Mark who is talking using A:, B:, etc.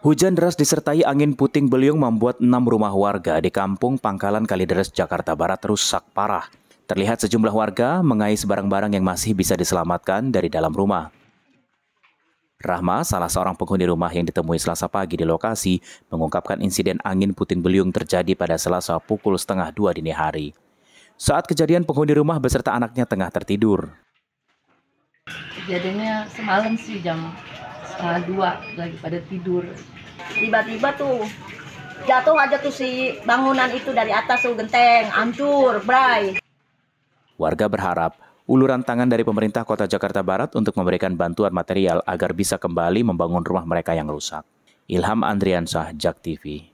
A: Hujan deras disertai angin puting beliung membuat enam rumah warga di kampung Pangkalan Kalideres, Jakarta Barat rusak parah. Terlihat sejumlah warga mengais barang-barang yang masih bisa diselamatkan dari dalam rumah. Rahma, salah seorang penghuni rumah yang ditemui selasa pagi di lokasi, mengungkapkan insiden angin puting beliung terjadi pada selasa pukul setengah dua dini hari. Saat kejadian penghuni rumah beserta anaknya tengah tertidur.
B: Kejadiannya semalam sih jam
C: setengah dua lagi pada tidur
D: tiba-tiba tuh jatuh aja tuh si bangunan itu dari atas tuh genteng hancur bray
A: warga berharap uluran tangan dari pemerintah Kota Jakarta Barat untuk memberikan bantuan material agar bisa kembali membangun rumah mereka yang rusak. Ilham Andriansah, Jak TV.